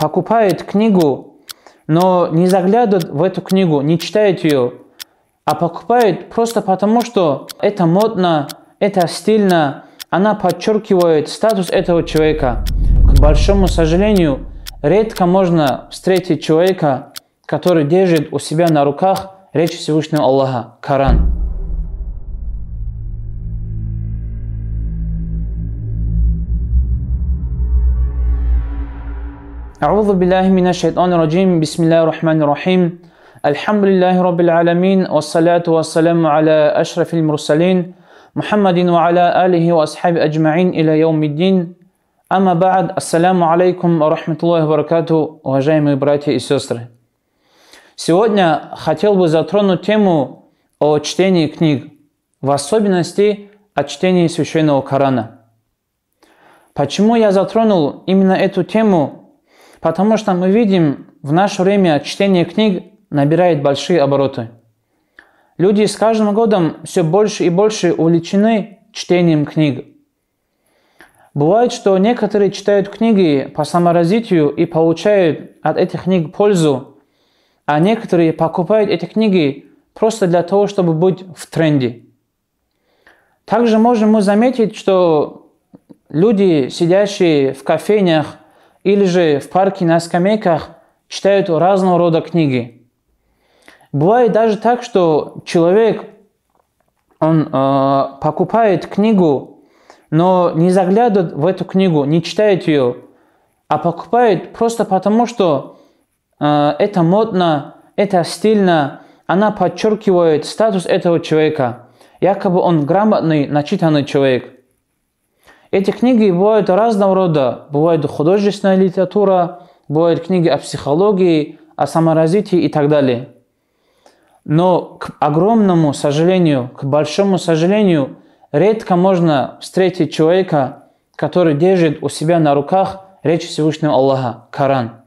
покупают книгу, но не заглядывают в эту книгу, не читают ее, а покупают просто потому, что это модно, это стильно, она подчеркивает статус этого человека. К большому сожалению, редко можно встретить человека, который держит у себя на руках речь Всевышнего Аллаха, Коран. أعوذ بالله من الشيطان الرجيم بسم الله الرحمن الرحيم الحمد لله رب العالمين والصلاة والسلام على أشرف المرسلين محمد وعلى آله وأصحابه أجمعين إلى يوم الدين أما بعد السلام عليكم ورحمة الله وبركاته уважаемые братья и сестры Сегодня хотел бы затронуть тему о чтении книг, в особенности о чтении Священного Корана. Почему я затронул именно эту тему – Потому что мы видим, в наше время чтение книг набирает большие обороты. Люди с каждым годом все больше и больше увлечены чтением книг. Бывает, что некоторые читают книги по саморазвитию и получают от этих книг пользу, а некоторые покупают эти книги просто для того, чтобы быть в тренде. Также можем мы заметить, что люди, сидящие в кофейнях или же в парке на скамейках читают разного рода книги. Бывает даже так, что человек, он э, покупает книгу, но не заглядывает в эту книгу, не читает ее, а покупает просто потому, что э, это модно, это стильно, она подчеркивает статус этого человека. Якобы он грамотный, начитанный человек – эти книги бывают разного рода. Бывает художественная литература, бывают книги о психологии, о саморазвитии и так далее. Но к огромному сожалению, к большому сожалению, редко можно встретить человека, который держит у себя на руках речь Всевышнего Аллаха, Коран.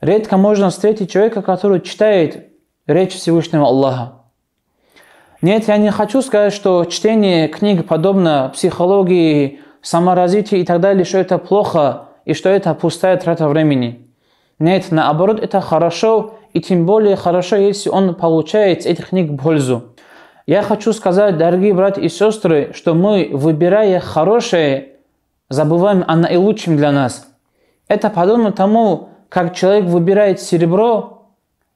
Редко можно встретить человека, который читает речь Всевышнего Аллаха. Нет, я не хочу сказать, что чтение книг подобно психологии, саморазвитию и так далее, что это плохо и что это пустая трата времени. Нет, наоборот, это хорошо, и тем более хорошо, если он получает этих книг пользу. Я хочу сказать, дорогие братья и сестры, что мы, выбирая хорошее, забываем о наилучшем для нас. Это подобно тому, как человек выбирает серебро,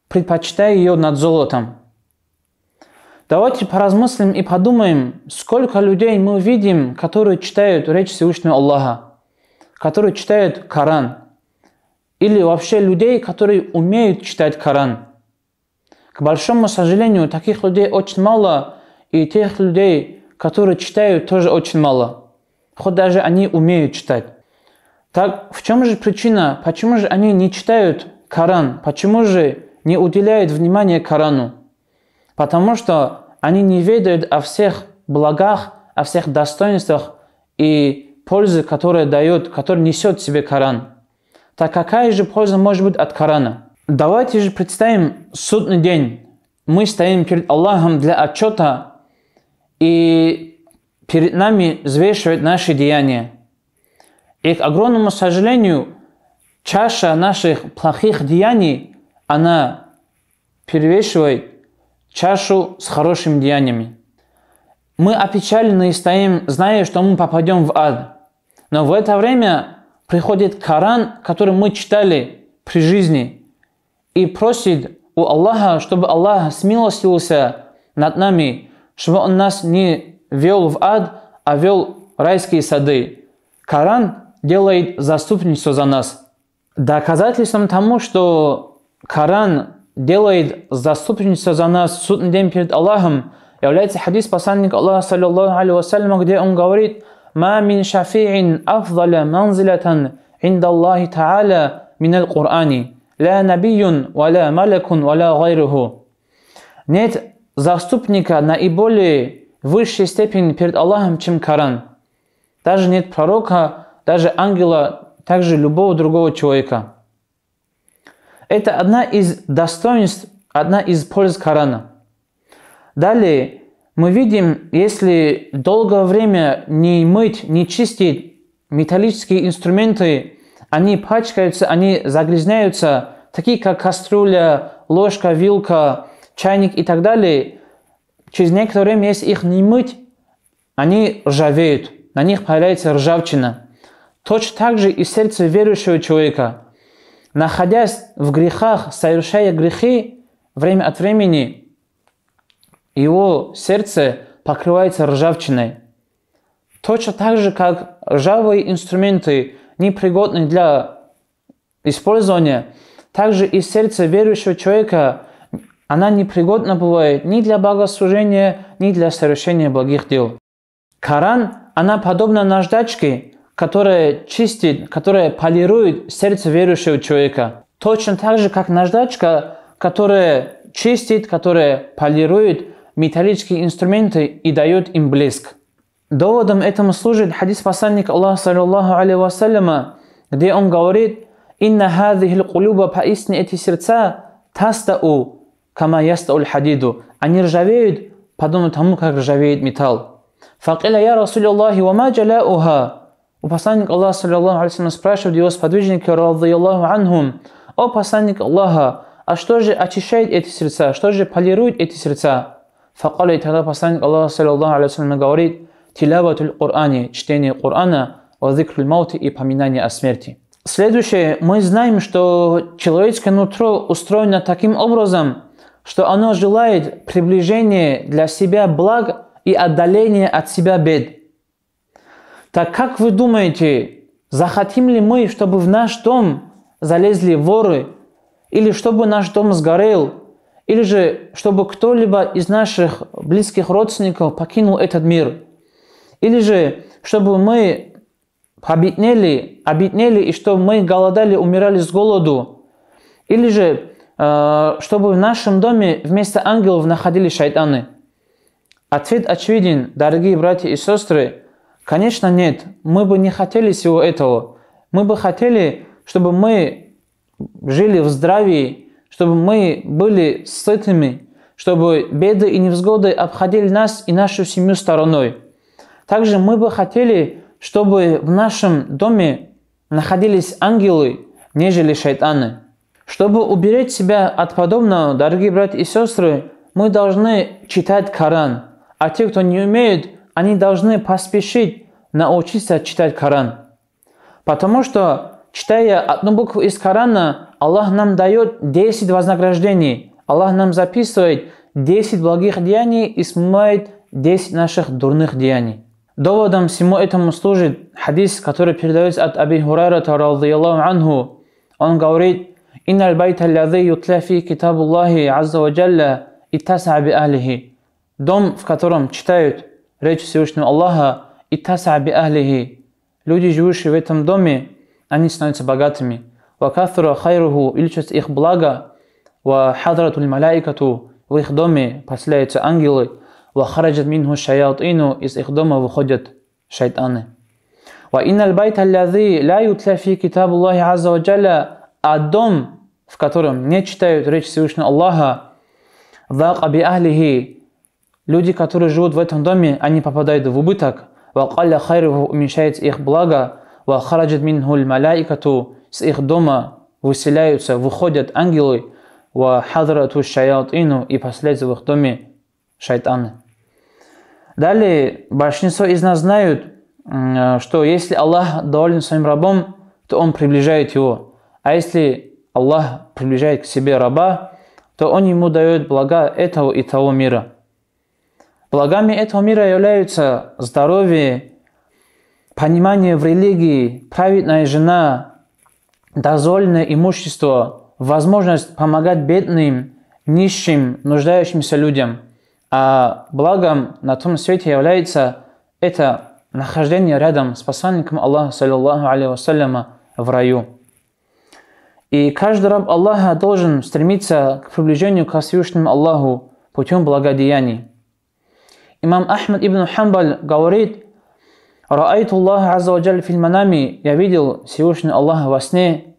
предпочитая ее над золотом. Давайте поразмыслим и подумаем, сколько людей мы видим, которые читают речь Всевышнего Аллаха, которые читают Коран, или вообще людей, которые умеют читать Коран. К большому сожалению, таких людей очень мало, и тех людей, которые читают, тоже очень мало. Хоть даже они умеют читать. Так в чем же причина? Почему же они не читают Коран? Почему же не уделяют внимания Корану? Потому что они не ведают о всех благах, о всех достоинствах и пользе, которая дает, который несет в себе Коран. Так какая же польза может быть от Корана? Давайте же представим судный день. Мы стоим перед Аллахом для отчета, и перед нами взвешивают наши деяния. И, к огромному сожалению, чаша наших плохих деяний, она перевешивает чашу с хорошими деяниями. Мы опечалены и стоим, зная, что мы попадем в ад. Но в это время приходит Коран, который мы читали при жизни, и просит у Аллаха, чтобы Аллах смилостился над нами, чтобы Он нас не вел в ад, а вел райские сады. Коран делает заступничество за нас. Доказательством тому, что Коран делает заступничество за нас в судный день перед Аллахом, является хадис посланника Аллаха, саллиллаху алейхи где он говорит, «Ма мин шафи'ин афдаля манзилятан инда Аллахи та'аля мин аль-Кур'ани, ла набиюн, ва ла малякун, ва ла гайруху». Нет заступника наиболее высшей степени перед Аллахом, чем Коран. Даже нет пророка, даже ангела, также любого другого человека. Это одна из достоинств, одна из польз Корана. Далее мы видим, если долгое время не мыть, не чистить металлические инструменты, они пачкаются, они загрязняются, такие как кастрюля, ложка, вилка, чайник и так далее. Через некоторое время, если их не мыть, они ржавеют, на них появляется ржавчина. Точно так же и сердце верующего человека – находясь в грехах, совершая грехи, время от времени его сердце покрывается ржавчиной. Точно так же, как ржавые инструменты, непригодны для использования, также и сердце верующего человека, она непригодна бывает ни для богослужения, ни для совершения благих дел. Коран, она подобна наждачке, которая чистит, которая полирует сердце верующего человека. Точно так же, как наждачка, которая чистит, которая полирует металлические инструменты и дает им блеск. Доводом этому служит хадис посланника Аллаха, саллиллаху алейхи вассаляма, где он говорит, «Инна хадихи кулюба поистине эти сердца тастау кама ястаул хадиду». Они ржавеют, подобно тому, как ржавеет металл. «Факиля я Расулиллахи, вама джаляуха» У посланника Аллаха, саллиллаху алейхи спрашивает его сподвижники, раддаллаху анхум, «О посланник Аллаха, а что же очищает эти сердца, что же полирует эти сердца?» Факали тогда посланник Аллаха, саллиллаху алейхи говорит, «Тилаватуль Коране, чтение КУРАНА вазикруль мауты и поминание о смерти». Следующее, мы знаем, что человеческое нутро устроено таким образом, что оно желает приближения для себя благ и отдаления от себя бед – так как вы думаете, захотим ли мы, чтобы в наш дом залезли воры, или чтобы наш дом сгорел, или же чтобы кто-либо из наших близких родственников покинул этот мир, или же чтобы мы обеднели, обеднели и чтобы мы голодали, умирали с голоду, или же э, чтобы в нашем доме вместо ангелов находили шайтаны. Ответ очевиден, дорогие братья и сестры – Конечно, нет. Мы бы не хотели всего этого. Мы бы хотели, чтобы мы жили в здравии, чтобы мы были сытыми, чтобы беды и невзгоды обходили нас и нашу семью стороной. Также мы бы хотели, чтобы в нашем доме находились ангелы, нежели шайтаны. Чтобы уберечь себя от подобного, дорогие братья и сестры, мы должны читать Коран. А те, кто не умеет, они должны поспешить научиться читать Коран. Потому что, читая одну букву из Корана, Аллах нам дает 10 вознаграждений. Аллах нам записывает 10 благих деяний и смывает 10 наших дурных деяний. Доводом всему этому служит хадис, который передается от Аби Хурайрата, анху. Он говорит, «Инна аль-байта лязи ютля фи китабу Аллахи азза ва джалля и таса би алихи». Дом, в котором читают речь Всевышнего Аллаха, и тасаби ахлихи, люди, живущие в этом доме, они становятся богатыми. Вакафура хайруху, или их блага, ва хадратуль маляикату, в их доме поселяются ангелы, ва хараджат минху шаятину, из их дома выходят шайтаны. Ва иналь байт аллази ла ютля фи китабу Аллахи азза ва джалля, а дом, в котором не читают речь Всевышнего Аллаха, ذاق بأهله Люди, которые живут в этом доме, они попадают в убыток. وَقَلَّ خَيْرُهُ уменьшает их благо. وَخَرَجَتْ مِنْهُ الْمَلَائِكَةُ С их дома выселяются, выходят ангелы. وَحَضْرَتُ الشَّيَاطِينُ И последует в их доме шайтаны. Далее, большинство из нас знают, э, что если Аллах доволен своим рабом, то Он приближает его. А если Аллах приближает к себе раба, то Он ему дает блага этого и того мира – Благами этого мира являются здоровье, понимание в религии, праведная жена, дозволенное имущество, возможность помогать бедным, нищим, нуждающимся людям. А благом на том свете является это нахождение рядом с посланником Аллаха, саллиллаху алейхи в раю. И каждый раб Аллаха должен стремиться к приближению к Всевышнему Аллаху путем благодеяний. Имам Ахмад ибн Хамбаль говорит, «Раайту Аллах Аззаваджаль фильманами, я видел Всевышний Аллаха во сне,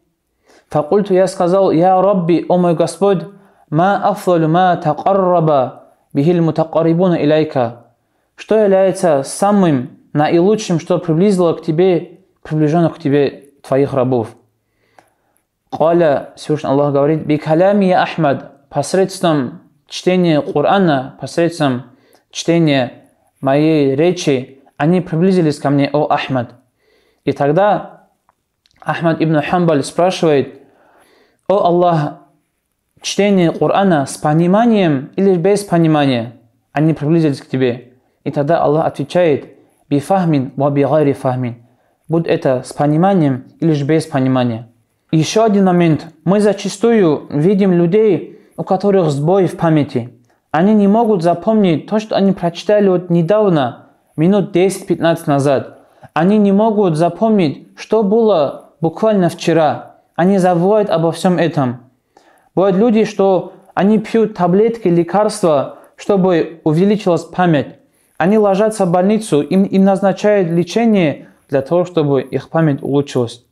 факульту я сказал, «Я Рабби, о мой Господь, ма афлалю ма тақарраба бихиль мутақарибуна илайка". Что является самым наилучшим, что приблизило к тебе, приближено к тебе твоих рабов? Каля, Всевышний Аллах говорит, «Бикалями я Ахмад», посредством чтения Корана, посредством чтение моей речи, они приблизились ко мне, о Ахмад. И тогда Ахмад ибн Хамбаль спрашивает, о Аллах, чтение Корана с пониманием или без понимания, они приблизились к тебе. И тогда Аллах отвечает, бифахмин ва бигайри фахмин, будь это с пониманием или же без понимания. Еще один момент. Мы зачастую видим людей, у которых сбой в памяти – они не могут запомнить то, что они прочитали вот недавно, минут 10-15 назад. Они не могут запомнить, что было буквально вчера. Они забывают обо всем этом. Бывают люди, что они пьют таблетки, лекарства, чтобы увеличилась память. Они ложатся в больницу, им, им назначают лечение для того, чтобы их память улучшилась.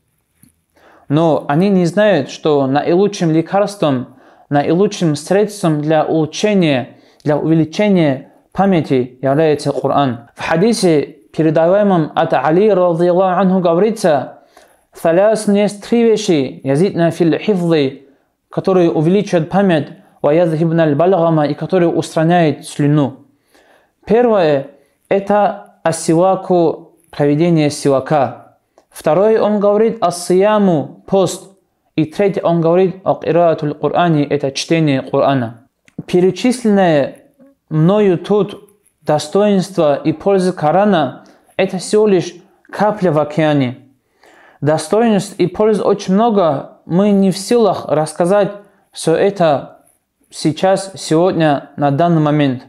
Но они не знают, что наилучшим лекарством – наилучшим средством для улучшения, для увеличения памяти является Коран. В хадисе, передаваемом от Али, анху, говорится, «Саляс есть три вещи, язитна фил хифзы, которые увеличивают память, ваязхибна аль-балгама, и которые устраняют слюну». Первое – это асиваку, проведение сивака. Второе, он говорит, асияму, пост – и третье, он говорит, «Акиратуль Кур'ани» – это чтение Кур'ана. Перечисленное мною тут достоинство и польза Корана – это всего лишь капля в океане. Достоинств и пользы очень много, мы не в силах рассказать все это сейчас, сегодня, на данный момент.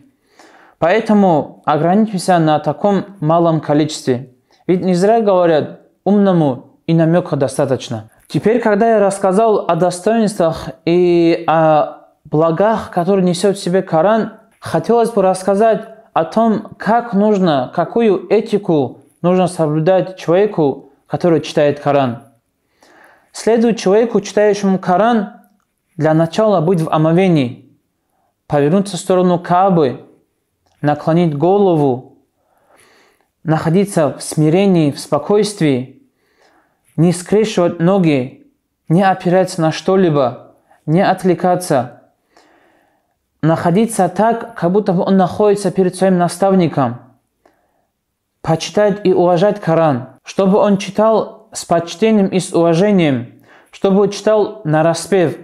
Поэтому ограничимся на таком малом количестве. Ведь не зря говорят, умному и намека достаточно. Теперь, когда я рассказал о достоинствах и о благах, которые несет в себе Коран, хотелось бы рассказать о том, как нужно, какую этику нужно соблюдать человеку, который читает Коран. Следует человеку, читающему Коран, для начала быть в омовении, повернуться в сторону Кабы, наклонить голову, находиться в смирении, в спокойствии – не скрещивать ноги, не опираться на что-либо, не отвлекаться, находиться так, как будто бы он находится перед своим наставником, почитать и уважать Коран, чтобы он читал с почтением и с уважением, чтобы читал на распев.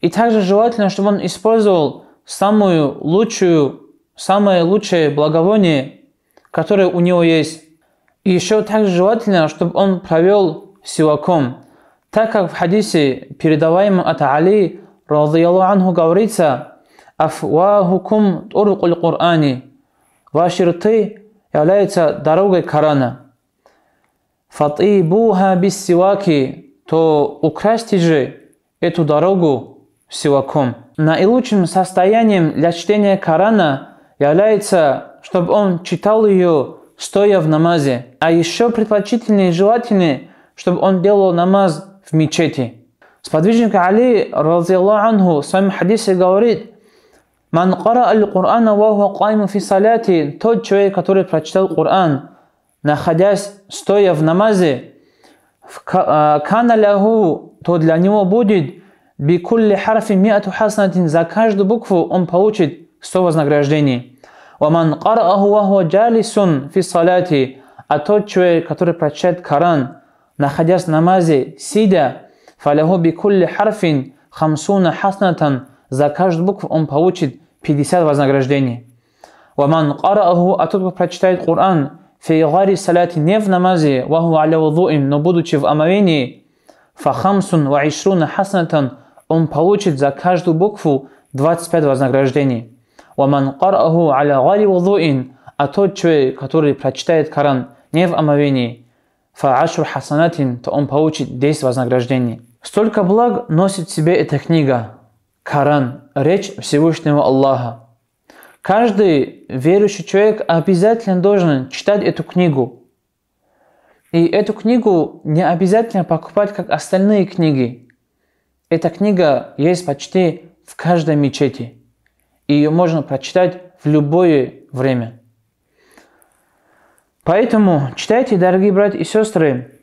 И также желательно, чтобы он использовал самую лучшую, самое лучшее благовоние, которое у него есть. И еще также желательно, чтобы он провел силаком. Так как в хадисе, передаваемом от Али, разыялу анху, говорится, «Афвахукум туркуль Кур'ани» Ваши рты являются дорогой Корана. «Фатибуха бис силаки То украсьте же эту дорогу силаком. Наилучшим состоянием для чтения Корана является, чтобы он читал ее, стоя в намазе. А еще предпочтительнее и желательнее – чтобы он делал намаз в мечети. Сподвижник Али, разиллаху анху, в своем хадисе говорит, «Ман кара аль-Кур'ан ваху кайму фи саляти» Тот человек, который прочитал Кур'ан, находясь, стоя в намазе, а, «Кана лаху» то для него будет «Бикулли харфи миату хаснатин» За каждую букву он получит 100 вознаграждений. «Ваман карааху ваху джалисун фи саляти» А тот человек, который прочитает Коран, находясь в намазе, сидя, фаляху бикулли харфин хамсуна хаснатан, за каждую букву он получит 50 вознаграждений. Ва ман караху, а тот, кто прочитает Коран, фи гари саляти не в намазе, ва ху аля вудуин, но будучи в амавине, фа хамсун ва ишруна хаснатан, он получит за каждую букву 25 вознаграждений. Ва ман караху аля гари вудуин, а тот человек, который прочитает Коран не в амавине, фаашру хасанатин, то он получит 10 вознаграждений. Столько благ носит в себе эта книга, Коран, речь Всевышнего Аллаха. Каждый верующий человек обязательно должен читать эту книгу. И эту книгу не обязательно покупать, как остальные книги. Эта книга есть почти в каждой мечети. И ее можно прочитать в любое время. Поэтому читайте, дорогие братья и сестры,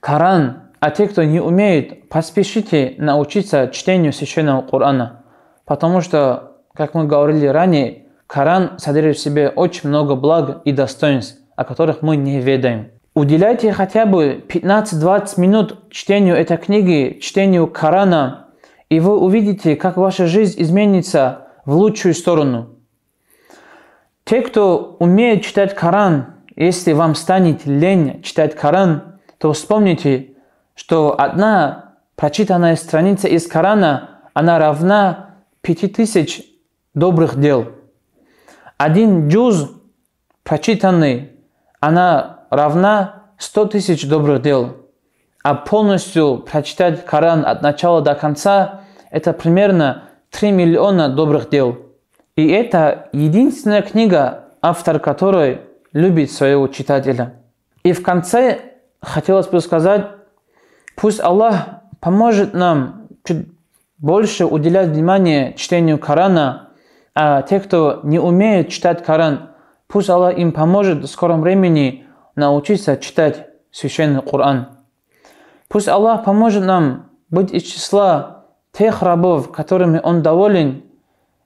Коран, а те, кто не умеет, поспешите научиться чтению священного Корана. Потому что, как мы говорили ранее, Коран содержит в себе очень много благ и достоинств, о которых мы не ведаем. Уделяйте хотя бы 15-20 минут чтению этой книги, чтению Корана, и вы увидите, как ваша жизнь изменится в лучшую сторону. Те, кто умеет читать Коран, если вам станет лень читать Коран, то вспомните, что одна прочитанная страница из Корана, она равна 5000 добрых дел. Один джуз прочитанный, она равна 100 тысяч добрых дел. А полностью прочитать Коран от начала до конца – это примерно 3 миллиона добрых дел. И это единственная книга, автор которой – любить своего читателя. И в конце хотелось бы сказать, пусть Аллах поможет нам чуть больше уделять внимание чтению Корана, а те, кто не умеет читать Коран, пусть Аллах им поможет в скором времени научиться читать священный Коран. Пусть Аллах поможет нам быть из числа тех рабов, которыми Он доволен,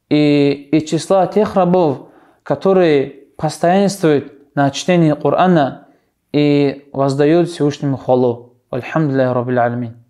и из числа тех рабов, которые постоянствуют на чтение Корана и воздают Всевышнему халу. Альхамдулиллах Раббиль Алмин.